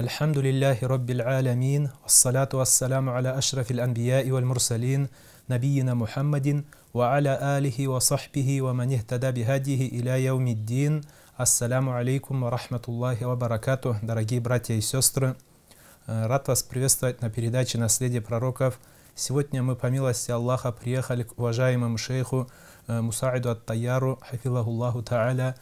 الحمد لله رب العالمين والصلاة والسلام على أشرف الأنبياء والمرسلين نبينا محمد وعلى آله وصحبه ومن اهتدى بهديه إلى يوم الدين السلام عليكم ورحمة الله وبركاته баракату, дорогие братья и сестры. Рад вас приветствовать на передаче «Наследие пророков». Сегодня мы, по милости Аллаха, приехали к уважаемому шейху Мусаиду Ат-Таяру, Аллаху та'аля.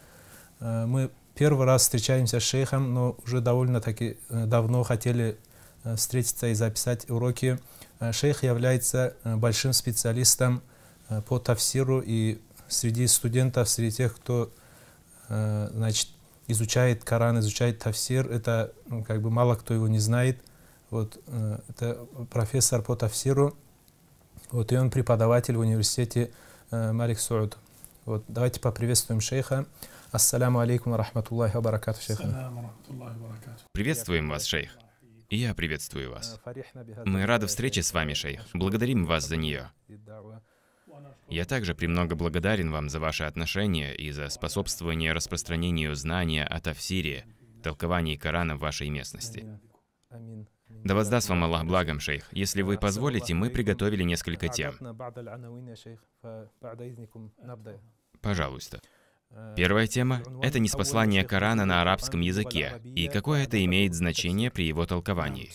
Мы Первый раз встречаемся с шейхом, но уже довольно-таки э, давно хотели э, встретиться и записать уроки. Э, шейх является большим специалистом по тафсиру и среди студентов, среди тех, кто значит, изучает Коран, изучает тафсир, это ну, как бы мало кто его не знает. Вот это профессор по тафсиру, вот и он преподаватель в университете Малик Суд. Вот давайте поприветствуем шейха. Ассаляму алейкум рахматуллахи баракату, шейх. Приветствуем вас, шейх. Я приветствую вас. Мы рады встрече с вами, шейх. Благодарим вас за нее. Я также премного благодарен вам за ваши отношения и за способствование распространению знания о Тафсире, толковании Корана в вашей местности. Да воздаст вам Аллах благом, шейх. Если вы позволите, мы приготовили несколько тем. Пожалуйста. Первая тема – это неспослание Корана на арабском языке и какое это имеет значение при его толковании.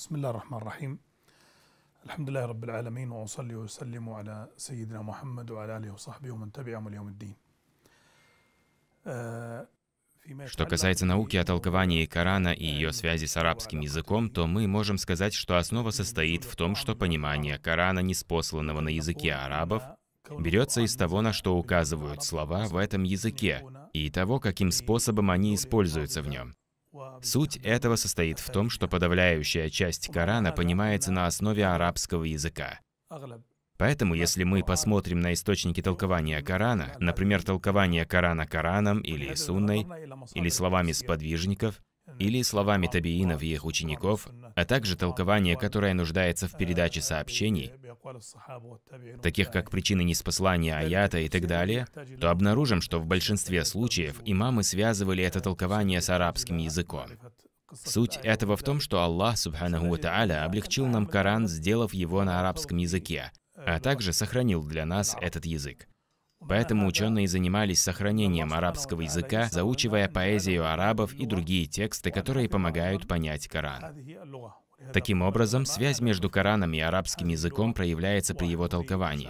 Э, что касается науки о толковании Корана и ее связи с арабским языком, то мы можем сказать, что основа состоит в том, что понимание Корана, неспосланного на языке арабов, берется из того, на что указывают слова в этом языке, и того, каким способом они используются в нем. Суть этого состоит в том, что подавляющая часть Корана понимается на основе арабского языка. Поэтому, если мы посмотрим на источники толкования Корана, например, толкование Корана Кораном или Сунной, или словами сподвижников, или словами табиинов и их учеников, а также толкование, которое нуждается в передаче сообщений, таких как причины неспослания аята и так далее, то обнаружим, что в большинстве случаев имамы связывали это толкование с арабским языком. Суть этого в том, что Аллах, субханаху тааля, облегчил нам Коран, сделав его на арабском языке, а также сохранил для нас этот язык. Поэтому ученые занимались сохранением арабского языка, заучивая поэзию арабов и другие тексты, которые помогают понять Коран. Таким образом, связь между Кораном и арабским языком проявляется при его толковании.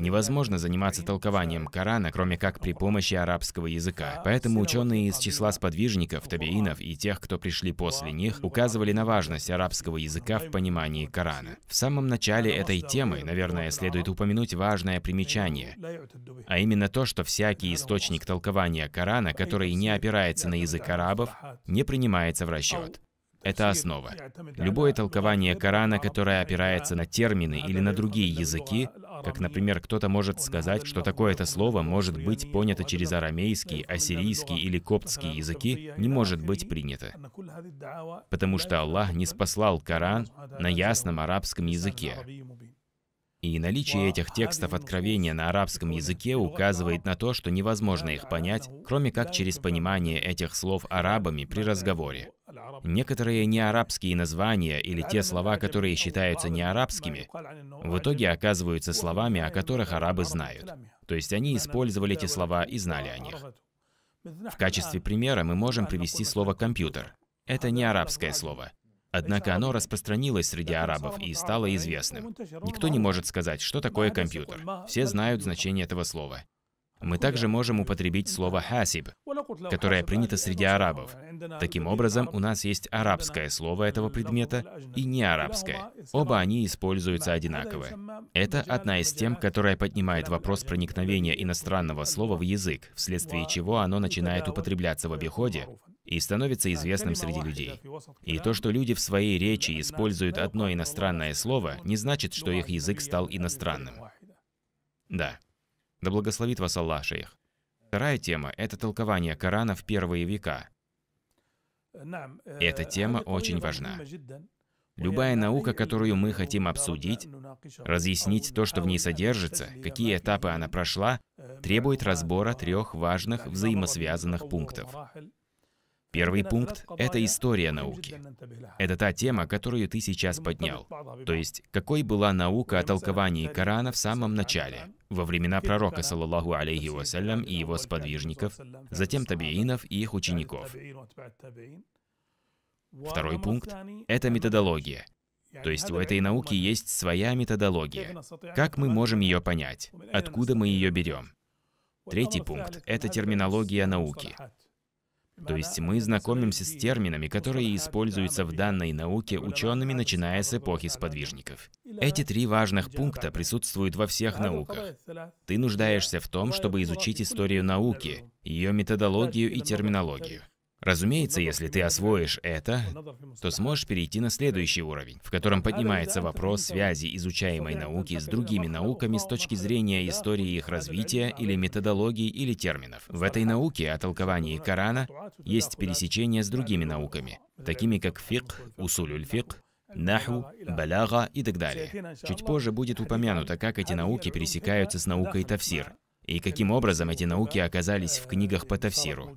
Невозможно заниматься толкованием Корана, кроме как при помощи арабского языка. Поэтому ученые из числа сподвижников, табиинов и тех, кто пришли после них, указывали на важность арабского языка в понимании Корана. В самом начале этой темы, наверное, следует упомянуть важное примечание, а именно то, что всякий источник толкования Корана, который не опирается на язык арабов, не принимается в расчет это основа. Любое толкование Корана, которое опирается на термины или на другие языки, как, например, кто-то может сказать, что такое-то слово может быть понято через арамейский, ассирийский или коптский языки, не может быть принято. Потому что Аллах не спаслал Коран на ясном арабском языке. И наличие этих текстов откровения на арабском языке указывает на то, что невозможно их понять, кроме как через понимание этих слов арабами при разговоре. Некоторые неарабские названия или те слова, которые считаются неарабскими, в итоге оказываются словами, о которых арабы знают. То есть они использовали эти слова и знали о них. В качестве примера мы можем привести слово «компьютер». Это не арабское слово. Однако оно распространилось среди арабов и стало известным. Никто не может сказать, что такое компьютер. Все знают значение этого слова. Мы также можем употребить слово «хасиб», которое принято среди арабов. Таким образом, у нас есть арабское слово этого предмета и неарабское. Оба они используются одинаково. Это одна из тем, которая поднимает вопрос проникновения иностранного слова в язык, вследствие чего оно начинает употребляться в обиходе и становится известным среди людей. И то, что люди в своей речи используют одно иностранное слово, не значит, что их язык стал иностранным. Да. Да благословит вас Аллах, шейх. Вторая тема – это толкование Корана в первые века. Э, эта тема очень важна. Любая наука, которую мы хотим обсудить, разъяснить то, что в ней содержится, какие этапы она прошла, э, требует разбора трех важных взаимосвязанных пунктов. Первый пункт – это история науки. Это та тема, которую ты сейчас поднял. То есть, какой была наука о толковании Корана в самом начале, во времена пророка, саллаллаху алейхи вассалям, и его сподвижников, затем табиинов и их учеников. Второй пункт – это методология. То есть у этой науки есть своя методология. Как мы можем ее понять? Откуда мы ее берем? Третий пункт – это терминология науки. То есть мы знакомимся с терминами, которые используются в данной науке учеными, начиная с эпохи сподвижников. Эти три важных пункта присутствуют во всех науках. Ты нуждаешься в том, чтобы изучить историю науки, ее методологию и терминологию. Разумеется, если ты освоишь это, то сможешь перейти на следующий уровень, в котором поднимается вопрос связи изучаемой науки с другими науками с точки зрения истории их развития или методологий или терминов. В этой науке о толковании Корана есть пересечение с другими науками, такими как фик, усулюль фикх, наху, баляга и так далее. Чуть позже будет упомянуто, как эти науки пересекаются с наукой тафсир и каким образом эти науки оказались в книгах по Тавсиру.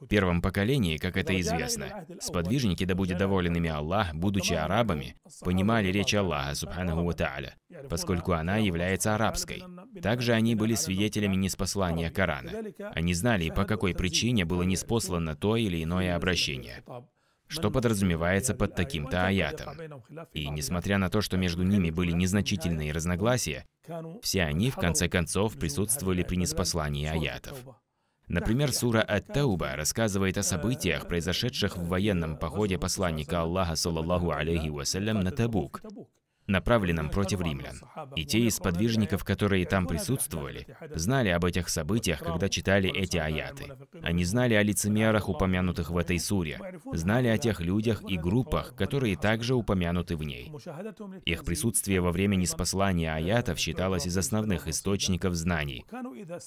В первом поколении, как это известно, сподвижники, да будет доволен ими Аллах, будучи арабами, понимали речь Аллаха, субханаху ва тааля, поскольку она является арабской. Также они были свидетелями неспослания Корана. Они знали, по какой причине было неспослано то или иное обращение что подразумевается под таким-то аятом. И несмотря на то, что между ними были незначительные разногласия, все они в конце концов присутствовали при неспослании аятов. Например, сура Ат-Тауба рассказывает о событиях, произошедших в военном походе посланника Аллаха, саллаллаху алейхи вассалям, на Табук, направленном против римлян. И те из подвижников, которые там присутствовали, знали об этих событиях, когда читали эти аяты. Они знали о лицемерах, упомянутых в этой суре, знали о тех людях и группах, которые также упомянуты в ней. Их присутствие во время неспослания аятов считалось из основных источников знаний.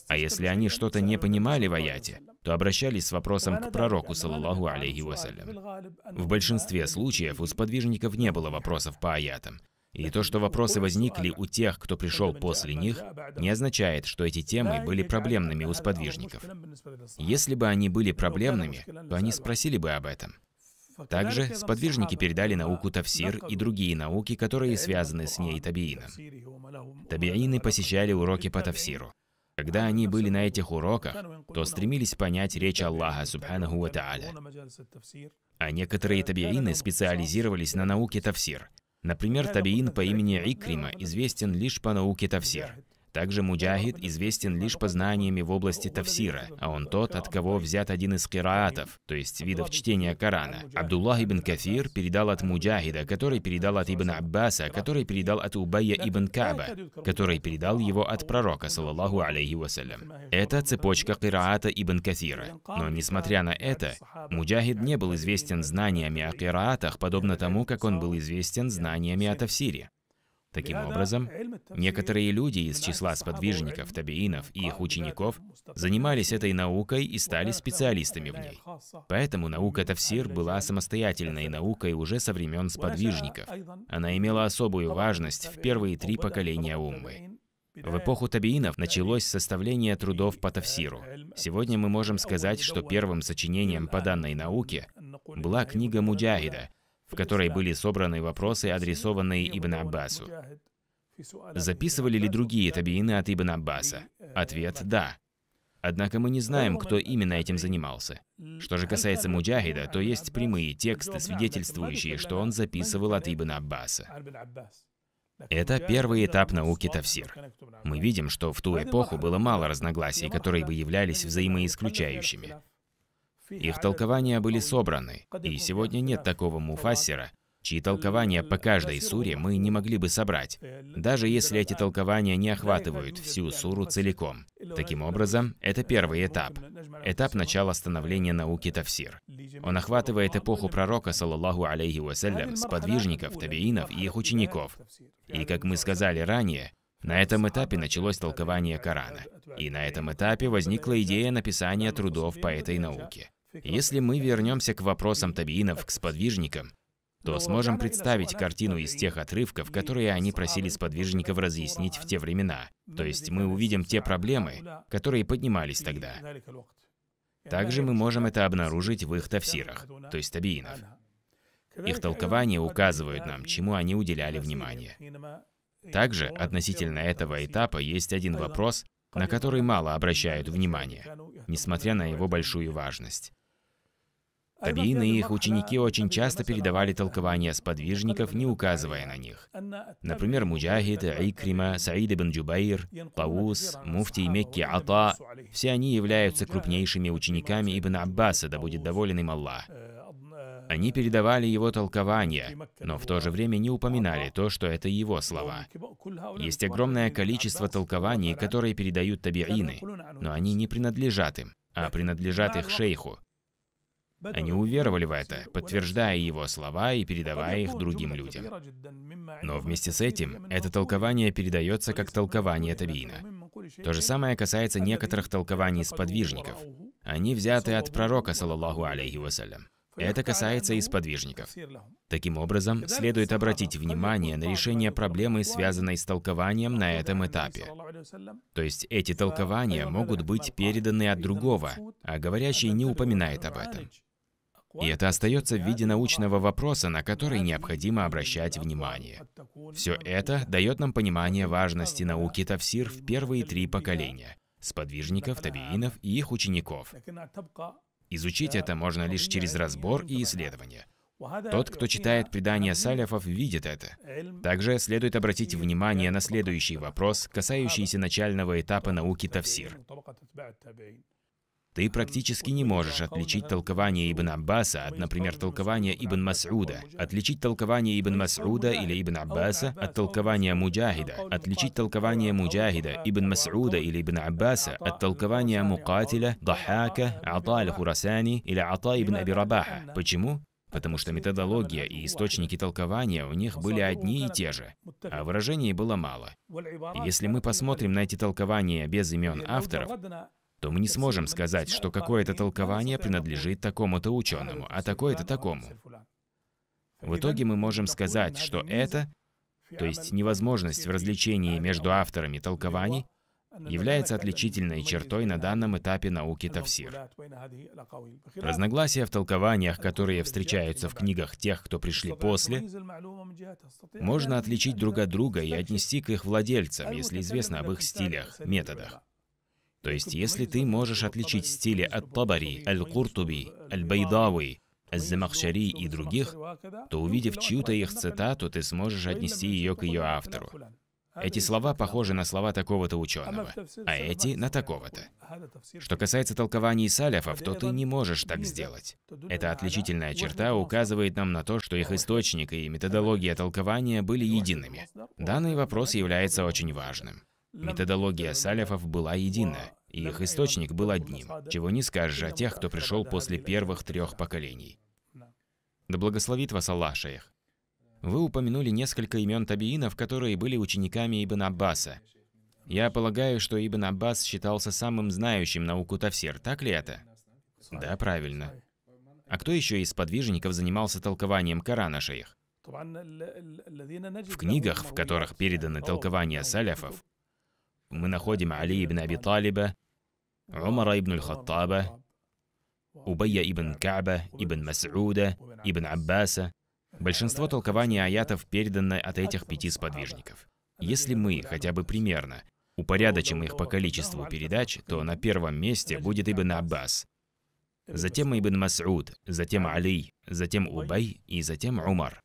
А если они что-то не понимали в аяте, то обращались с вопросом к пророку, саллаллаху алейхи вассалям. В большинстве случаев у сподвижников не было вопросов по аятам, и то, что вопросы возникли у тех, кто пришел после них, не означает, что эти темы были проблемными у сподвижников. Если бы они были проблемными, то они спросили бы об этом. Также сподвижники передали науку Тавсир и другие науки, которые связаны с ней Табиином. Табиины посещали уроки по Тавсиру. Когда они были на этих уроках, то стремились понять речь Аллаха, субханаху ва а некоторые табиаины специализировались на науке тафсир, Например, табиин по имени Икрима известен лишь по науке Тавсир. Также Муджахид известен лишь познаниями в области тафсира, а он тот, от кого взят один из кираатов, то есть видов чтения Корана. Абдуллах ибн Кафир передал от Муджахида, который передал от ибн Аббаса, который передал от Убайя ибн Каба, который передал его от пророка, саллаллаху алейхи вассалям. Это цепочка кираата ибн Кафира. Но несмотря на это, Муджахид не был известен знаниями о кираатах, подобно тому, как он был известен знаниями о тафсире. Таким образом, некоторые люди из числа сподвижников, табиинов и их а учеников занимались этой наукой и стали специалистами в ней. Поэтому наука Тавсир а была самостоятельной наукой уже со времен сподвижников. Она имела особую важность в первые три поколения Уммы. В эпоху табиинов началось составление трудов по Тавсиру. Сегодня мы можем сказать, что первым сочинением по данной науке была книга Муджахида – в которой были собраны вопросы, адресованные Ибн Аббасу. Записывали ли другие табиины от Ибн Аббаса? Ответ – да. Однако мы не знаем, кто именно этим занимался. Что же касается Муджахида, то есть прямые тексты, свидетельствующие, что он записывал от Ибн Аббаса. Это первый этап науки тавсир. Мы видим, что в ту эпоху было мало разногласий, которые бы являлись взаимоисключающими. Их толкования были собраны, и сегодня нет такого муфассера, чьи толкования по каждой суре мы не могли бы собрать, даже если эти толкования не охватывают всю суру целиком. Таким образом, это первый этап, этап начала становления науки тафсир. Он охватывает эпоху пророка, саллаллаху алейхи вассалям, сподвижников, табиинов и их учеников. И, как мы сказали ранее, на этом этапе началось толкование Корана, и на этом этапе возникла идея написания трудов по этой науке. Если мы вернемся к вопросам табиинов, к сподвижникам, то ну, сможем представить картину из тех отрывков, которые они просили сподвижников разъяснить в те времена. То есть мы увидим те проблемы, которые поднимались тогда. Также мы можем это обнаружить в их тафсирах, то есть табиинов. Их толкования указывают нам, чему они уделяли внимание. Также относительно этого этапа есть один вопрос, на который мало обращают внимания, несмотря на его большую важность. Табиин и их ученики очень часто передавали толкования сподвижников, не указывая на них. Например, Муджахид, Икрима, Саид ибн Джубайр, Паус, Муфтий Мекки Ата – все они являются крупнейшими учениками Ибн Аббаса, да будет доволен им Аллах. Они передавали его толкование, но в то же время не упоминали то, что это его слова. Есть огромное количество толкований, которые передают табиины, но они не принадлежат им, а принадлежат их шейху. Они уверовали в это, подтверждая его слова и передавая их другим людям. Но вместе с этим это толкование передается как толкование Табиина. То же самое касается некоторых толкований сподвижников. Они взяты от пророка, саллаллаху алейхи вассалям. Это касается и сподвижников. Таким образом, следует обратить внимание на решение проблемы, связанной с толкованием на этом этапе. То есть эти толкования могут быть переданы от другого, а говорящий не упоминает об этом. И это остается в виде научного вопроса, на который необходимо обращать внимание. Все это дает нам понимание важности науки Тавсир в первые три поколения – сподвижников, табиинов и их учеников. Изучить это можно лишь через разбор и исследование. Тот, кто читает предания салифов, видит это. Также следует обратить внимание на следующий вопрос, касающийся начального этапа науки Тавсир ты практически не можешь отличить толкование Ибн Аббаса от, например, толкования Ибн Масуда, отличить толкование Ибн Масуда или Ибн Аббаса от толкования Муджахида, отличить толкование Муджахида, Ибн Масуда или Ибн Аббаса от толкования Мукатиля, Дахака, Аталь хурасани или Ата ибн Аби Почему? Потому что методология и источники толкования у них были одни и те же, а выражений было мало. Если мы посмотрим на эти толкования без имен авторов, то мы не сможем сказать, что какое-то толкование принадлежит такому-то ученому, а такое-то такому. В итоге мы можем сказать, что это, то есть невозможность в различении между авторами толкований, является отличительной чертой на данном этапе науки Тавсир. Разногласия в толкованиях, которые встречаются в книгах тех, кто пришли после, можно отличить друг от друга и отнести к их владельцам, если известно об их стилях, методах. То есть, если ты можешь отличить стили от Табари, Аль-Куртуби, Аль-Байдавы, Аз-Замахшари и других, то увидев чью-то их цитату, ты сможешь отнести ее к ее автору. Эти слова похожи на слова такого-то ученого, а эти — на такого-то. Что касается толкований саляфов, то ты не можешь так сделать. Эта отличительная черта указывает нам на то, что их источник и методология толкования были едиными. Данный вопрос является очень важным. Методология салифов была едина, и их источник был одним, чего не скажешь о тех, кто пришел после первых трех поколений. Да благословит вас Аллах, шейх. Вы упомянули несколько имен табиинов, которые были учениками Ибн Аббаса. Я полагаю, что Ибн Аббас считался самым знающим науку Тавсир, так ли это? Да, правильно. А кто еще из подвижников занимался толкованием Корана, шейх? В книгах, в которых переданы толкования саляфов, мы находим Али ибн Аби Талиба, Умара ибн Аль-Хаттаба, Убайя ибн Каба, ибн Мас'уда, ибн Аббаса. Большинство толкований аятов передано от этих пяти сподвижников. Если мы хотя бы примерно упорядочим их по количеству передач, то на первом месте будет Ибн Аббас, затем Ибн Мас'уд, затем Али, затем Убай и затем Умар.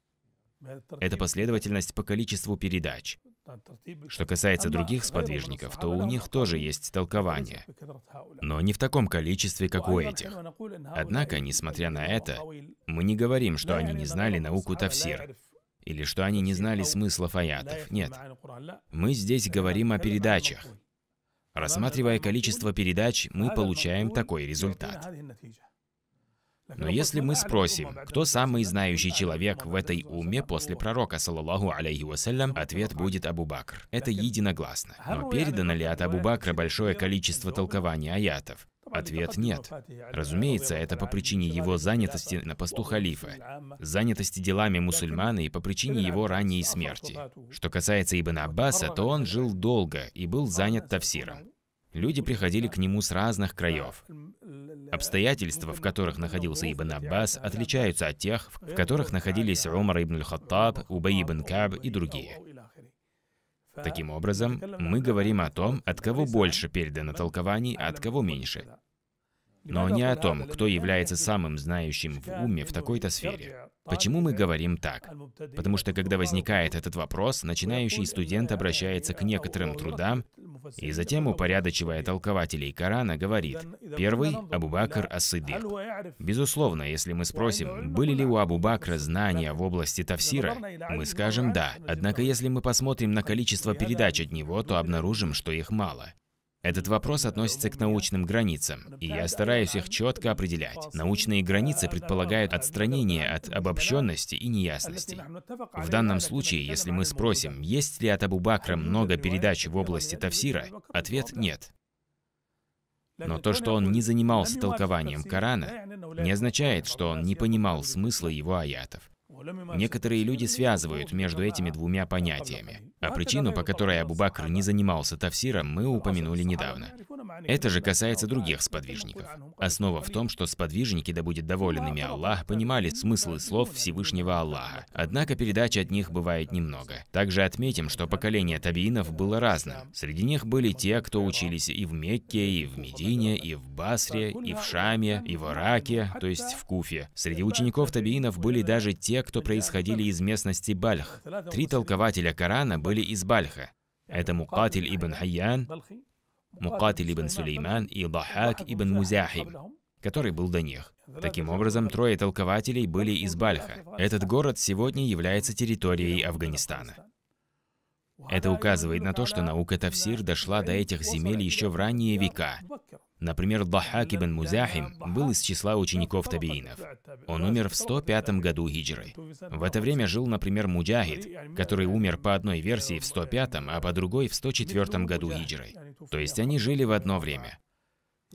Это последовательность по количеству передач. Что касается других сподвижников, то у них тоже есть толкование, но не в таком количестве, как у этих. Однако, несмотря на это, мы не говорим, что они не знали науку тафсир, или что они не знали смысла аятов. Нет. Мы здесь говорим о передачах. Рассматривая количество передач, мы получаем такой результат. Но если мы спросим, кто самый знающий человек в этой уме после пророка, саллаллаху алейхи вассалям, ответ будет Абу Бакр. Это единогласно. Но передано ли от Абу Бакра большое количество толкований аятов? Ответ – нет. Разумеется, это по причине его занятости на посту халифа, занятости делами мусульман и по причине его ранней смерти. Что касается Ибн Аббаса, то он жил долго и был занят тафсиром. Люди приходили к нему с разных краев. Обстоятельства, в которых находился Ибн Аббас, отличаются от тех, в которых находились Умар ибн Хаттаб, Убай ибн Каб и другие. Таким образом, мы говорим о том, от кого больше передано толкований, а от кого меньше но не о том, кто является самым знающим в уме в такой-то сфере. Почему мы говорим так? Потому что когда возникает этот вопрос, начинающий студент обращается к некоторым трудам и затем, упорядочивая толкователей Корана, говорит, первый – Абу-Бакр Ас-Сиддик. Безусловно, если мы спросим, были ли у Абу-Бакра знания в области Тавсира, мы скажем «да». Однако, если мы посмотрим на количество передач от него, то обнаружим, что их мало. Этот вопрос относится к научным границам, и я стараюсь их четко определять. Научные границы предполагают отстранение от обобщенности и неясности. В данном случае, если мы спросим, есть ли от Абу Бакра много передач в области Тавсира, ответ – нет. Но то, что он не занимался толкованием Корана, не означает, что он не понимал смысла его аятов. Некоторые люди связывают между этими двумя понятиями. А причину, по которой Абу-Бакр не занимался тафсиром, мы упомянули недавно. Это же касается других сподвижников. Основа в том, что сподвижники, да будет доволен ими Аллах, понимали смыслы слов Всевышнего Аллаха. Однако передачи от них бывает немного. Также отметим, что поколение табиинов было разным. Среди них были те, кто учились и в Мекке, и в Медине, и в Басре, и в Шаме, и в Ираке, то есть в Куфе. Среди учеников табиинов были даже те, кто происходили из местности Бальх. Три толкователя Корана были из Бальха. Это Мукатиль ибн Хайян, Мукатиль ибн Сулейман и Дахак ибн Музяхим, который был до них. Таким образом, трое толкователей были из Бальха. Этот город сегодня является территорией Афганистана. Это указывает на то, что наука тафсир дошла до этих земель еще в ранние века. Например, Дахак ибн Музахим был из числа учеников табиинов. Он умер в 105 году хиджры. В это время жил, например, Муджахид, который умер по одной версии в 105, а по другой в 104 году хиджры. То есть они жили в одно время.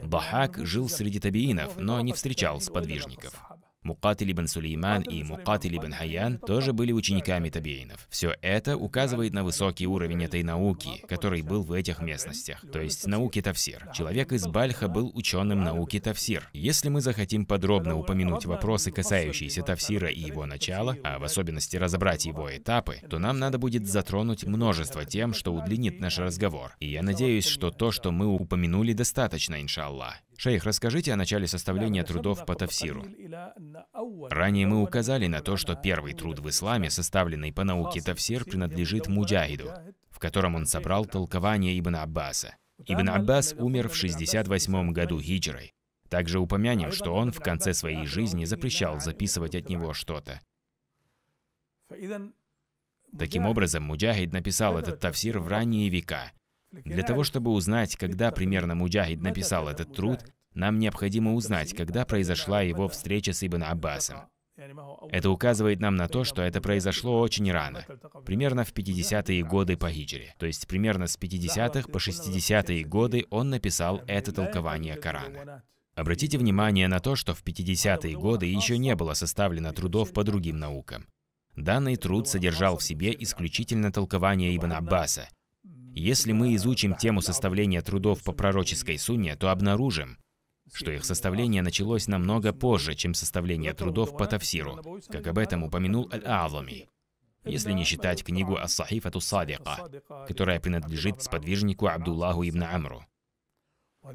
Бахак жил среди табиинов, но не встречал сподвижников. Мукатиль ибн Сулейман и Мукатиль ибн Хайян тоже были учениками табиинов. Все это указывает на высокий уровень этой науки, который был в этих местностях, то есть науки Тавсир. Человек из Бальха был ученым науки Тавсир. Если мы захотим подробно упомянуть вопросы, касающиеся Тавсира и его начала, а в особенности разобрать его этапы, то нам надо будет затронуть множество тем, что удлинит наш разговор. И я надеюсь, что то, что мы упомянули, достаточно, иншаллах. Шейх, расскажите о начале составления трудов по тавсиру. Ранее мы указали на то, что первый труд в исламе, составленный по науке тавсир, принадлежит Муджахиду, в котором он собрал толкование Ибн Аббаса. Ибн Аббас умер в 68 году хиджрой. Также упомянем, что он в конце своей жизни запрещал записывать от него что-то. Таким образом, Муджахид написал этот тавсир в ранние века, для того, чтобы узнать, когда примерно Муджахид написал этот труд, нам необходимо узнать, когда произошла его встреча с Ибн Аббасом. Это указывает нам на то, что это произошло очень рано, примерно в 50-е годы по хиджре, то есть примерно с 50-х по 60-е годы он написал это толкование Корана. Обратите внимание на то, что в 50-е годы еще не было составлено трудов по другим наукам. Данный труд содержал в себе исключительно толкование Ибн Аббаса, если мы изучим тему составления трудов по пророческой сунне, то обнаружим, что их составление началось намного позже, чем составление трудов по Тавсиру, как об этом упомянул Аль-Авлами, если не считать книгу Ас-Сахифату Садика, которая принадлежит сподвижнику Абдуллаху ибн Амру.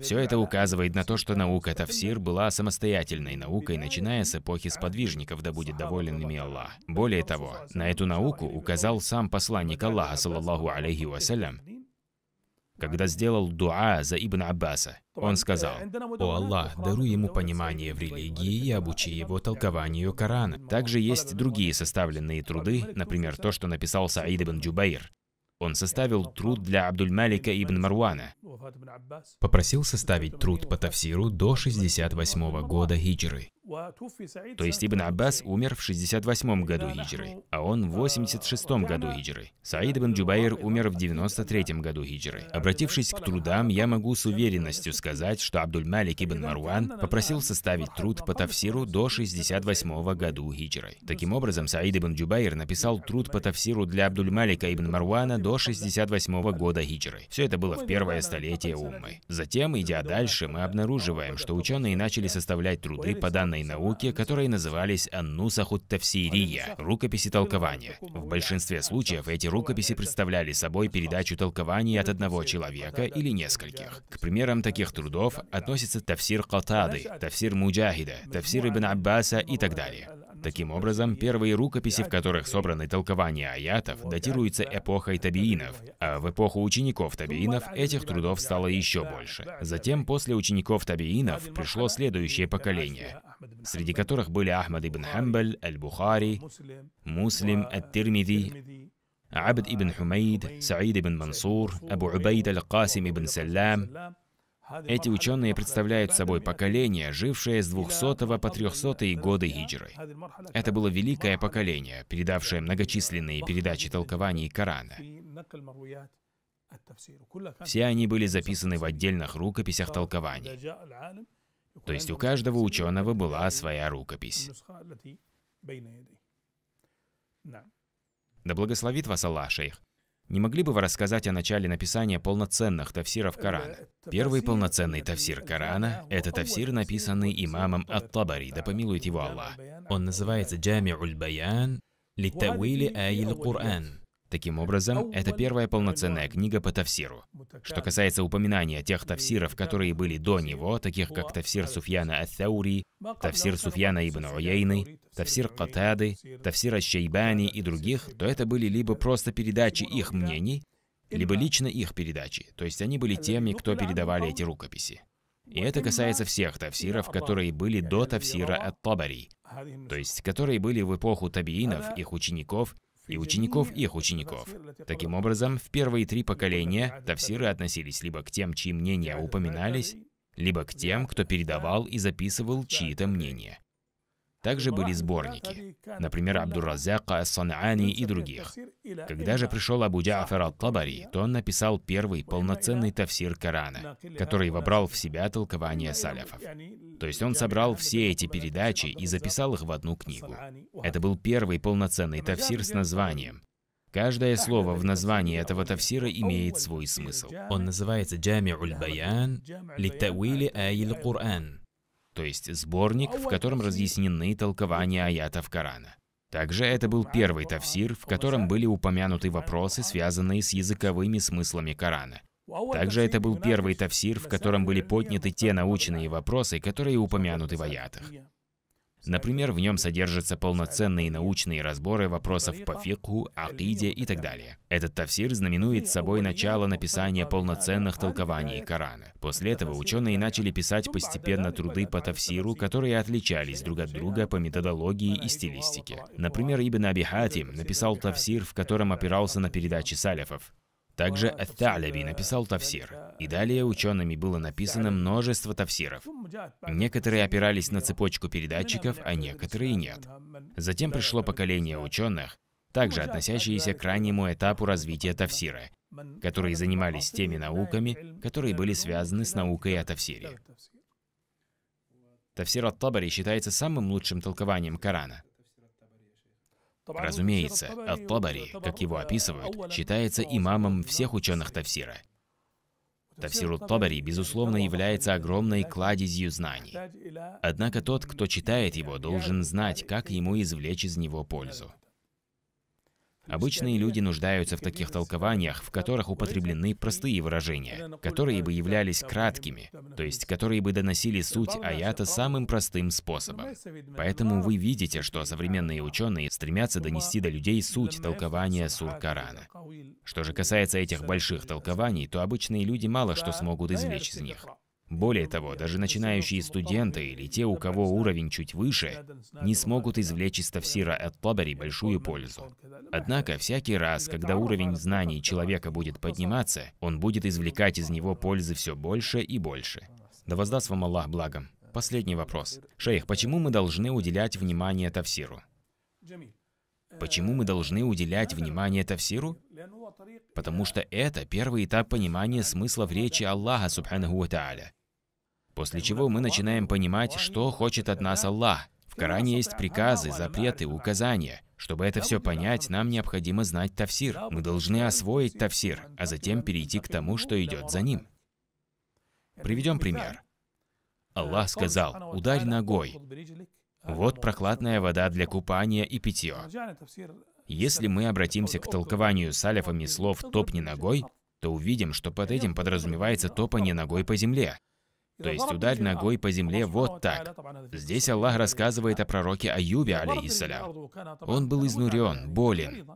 Все это указывает на то, что наука Тафсир была самостоятельной наукой, начиная с эпохи сподвижников, да будет доволен ими Аллах. Более того, на эту науку указал сам посланник Аллаха, саллаллаху алейхи вассалям, когда сделал дуа за Ибн Аббаса. Он сказал, «О Аллах, даруй ему понимание в религии и обучи его толкованию Корана». Также есть другие составленные труды, например, то, что написал Саид ибн Джубайр. Он составил труд для Абдульмалика ибн Марвана. Попросил составить труд по Тафсиру до 68 -го года хиджры. То есть Ибн Аббас умер в 68 году хиджры, а он в 86 году хиджры. Саид ибн Джубайр умер в 93 году хиджры. Обратившись к трудам, я могу с уверенностью сказать, что Абдуль-Малик ибн Марван попросил составить труд по тавсиру до 68 году хиджры. Таким образом, Саид ибн Джубайр написал труд по тавсиру для Абдуль-Малика ибн Марвана до 68 года хиджры. Все это было в первое столетие уммы. Затем, идя дальше, мы обнаруживаем, что ученые начали составлять труды по данной устной науки, которые назывались Аннусахут рукописи толкования. В большинстве случаев эти рукописи представляли собой передачу толкований от одного человека или нескольких. К примерам таких трудов относятся Тавсир Калтады, Тавсир Муджахида, Тавсир Ибн Аббаса и так далее. Таким образом, первые рукописи, в которых собраны толкования аятов, датируются эпохой табиинов, а в эпоху учеников табиинов этих трудов стало еще больше. Затем, после учеников табиинов, пришло следующее поколение, среди которых были Ахмад ибн Хамбаль, Аль-Бухари, Муслим, Ат-Тирмиди, Абд ибн Хумейд, Саид ибн Мансур, Абу Убайд аль-Касим ибн Саллам, эти ученые представляют собой поколение, жившее с 200 по 300 годы хиджры. Это было великое поколение, передавшее многочисленные передачи толкований Корана. Все они были записаны в отдельных рукописях толкований. То есть у каждого ученого была своя рукопись. Да благословит вас Аллах, шейх. Не могли бы вы рассказать о начале написания полноценных тафсиров Корана? Э, Первый полноценный тафсир Корана – это тафсир, написанный имамом Ат-Табари, да помилует его Аллах. Он называется «Джами уль-Баян» литавили айл Кур'ан. Таким образом, а это первая полноценная книга по тавсиру. Что касается упоминания тех тавсиров, которые были до него, таких как тавсир Суфьяна Ат-Таури, тавсир Суфьяна Ибн Уяйны, тавсир Катады, тавсир Ащейбани и других, то это были либо просто передачи их мнений, либо лично их передачи, то есть они были э, теми, ну кто ну, передавали а эти рукописи. И это касается всех тавсиров, которые были до тавсира от Табари, то есть которые были в эпоху табиинов, их учеников и учеников их учеников. Таким образом, в первые три поколения тафсиры относились либо к тем, чьи мнения упоминались, либо к тем, кто передавал и записывал чьи-то мнения. Также были сборники, например, Абдуразака Ас-Санаани и других. Когда же пришел Абу Джафер Ал-Табари, то он написал первый полноценный тафсир Корана, который вобрал в себя толкование саляфов. То есть он собрал все эти передачи и записал их в одну книгу. Это был первый полноценный тафсир с названием Каждое слово в названии этого тафсира имеет свой смысл. Он называется «Джами уль-Баян» «Литтауили айл Кур'ан» то есть сборник, в котором разъяснены толкования аятов Корана. Также это был первый тафсир, в котором были упомянуты вопросы, связанные с языковыми смыслами Корана. Также это был первый тафсир, в котором были подняты те научные вопросы, которые упомянуты в аятах. Например, в нем содержатся полноценные научные разборы вопросов по фикху, акиде и так далее. Этот тафсир знаменует собой начало написания полноценных толкований Корана. После этого ученые начали писать постепенно труды по тафсиру, которые отличались друг от друга по методологии и стилистике. Например, Ибн Аби Хатим написал тафсир, в котором опирался на передачи салифов. Также Ат-Талеви написал тафсир. И далее учеными было написано множество тафсиров. Некоторые опирались на цепочку передатчиков, а некоторые нет. Затем пришло поколение ученых, также относящиеся к раннему этапу развития тафсира, которые занимались теми науками, которые были связаны с наукой о тафсире. Тафсир от Табари считается самым лучшим толкованием Корана. Разумеется, Ат-Табари, как его описывают, считается имамом всех ученых Тавсира. Тавсир Ат-Табари, безусловно, является огромной кладезью знаний. Однако тот, кто читает его, должен знать, как ему извлечь из него пользу. Обычные люди нуждаются в таких толкованиях, в которых употреблены простые выражения, которые бы являлись краткими, то есть которые бы доносили суть аята самым простым способом. Поэтому вы видите, что современные ученые стремятся донести до людей суть толкования сур Корана. Что же касается этих больших толкований, то обычные люди мало что смогут извлечь из них. Более того, даже начинающие студенты или те, у кого уровень чуть выше, не смогут извлечь из тафсира от табари большую пользу. Однако, всякий раз, когда уровень знаний человека будет подниматься, он будет извлекать из него пользы все больше и больше. Да воздаст вам Аллах благом. Последний вопрос. Шейх, почему мы должны уделять внимание тафсиру? Почему мы должны уделять внимание тафсиру? Потому что это первый этап понимания смысла в речи Аллаха, субханаху ва После чего мы начинаем понимать, что хочет от нас Аллах. В Коране есть приказы, запреты, указания. Чтобы это все понять, нам необходимо знать тафсир. Мы должны освоить тафсир, а затем перейти к тому, что идет за ним. Приведем пример. Аллах сказал, ударь ногой. Вот прохладная вода для купания и питье. Если мы обратимся к толкованию салифами слов «топни ногой», то увидим, что под этим подразумевается топание ногой по земле. То есть ударь а, ногой по земле вот так. Здесь Аллах рассказывает о пророке Аюбе, алейхиссалям. Он был изнурен, болен.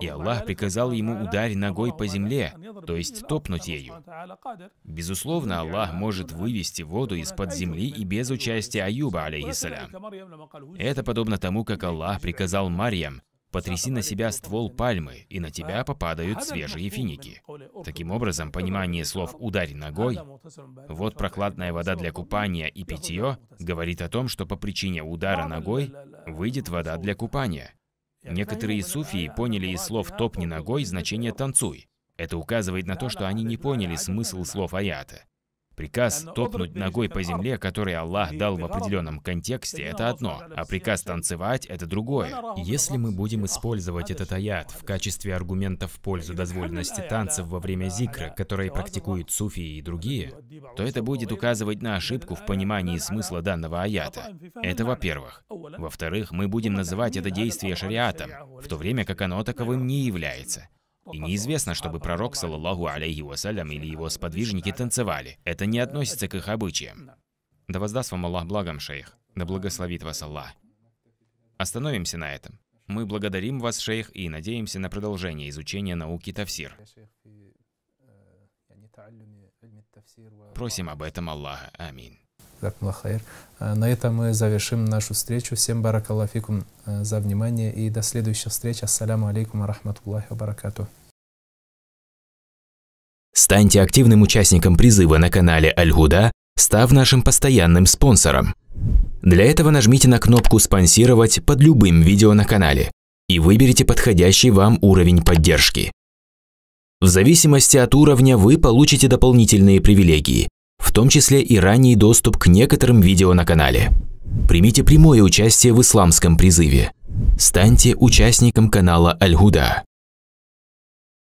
И Аллах приказал ему ударь ногой по земле, то есть топнуть ею. Безусловно, Аллах может вывести воду из-под земли и без участия Аюба, алейхиссалям. Это подобно тому, как Аллах приказал Марьям, Потряси на себя ствол пальмы, и на тебя попадают свежие финики. Таким образом, понимание слов «ударь ногой», «вот прохладная вода для купания и питье» говорит о том, что по причине удара ногой выйдет вода для купания. Некоторые суфии поняли из слов «топни ногой» значение «танцуй». Это указывает на то, что они не поняли смысл слов аята. Приказ топнуть ногой по земле, который Аллах дал в определенном контексте, это одно, а приказ танцевать – это другое. Если мы будем использовать этот аят в качестве аргумента в а пользу дозволенности танцев во время зикра, которые практикуют суфии и другие, то это будет указывать на ошибку в понимании смысла данного аята. Это во-первых. Во-вторых, мы будем называть это действие шариатом, в то время как оно таковым не является. И неизвестно, чтобы пророк, саллаллаху алейхи вассалям, или его сподвижники танцевали. Это не относится к их обычаям. Да воздаст вам Аллах благом, шейх. Да благословит вас Аллах. Остановимся на этом. Мы благодарим вас, шейх, и надеемся на продолжение изучения науки тафсир. Просим об этом Аллаха. Аминь. А, на этом мы завершим нашу встречу. Всем баракаллафикум а, за внимание и до следующих встреч. Ассаляму алейкум ва баракату. Станьте активным участником призыва на канале Альгуда, став нашим постоянным спонсором. Для этого нажмите на кнопку «Спонсировать» под любым видео на канале и выберите подходящий вам уровень поддержки. В зависимости от уровня вы получите дополнительные привилегии, в том числе и ранний доступ к некоторым видео на канале. Примите прямое участие в исламском призыве. Станьте участником канала Альгуда.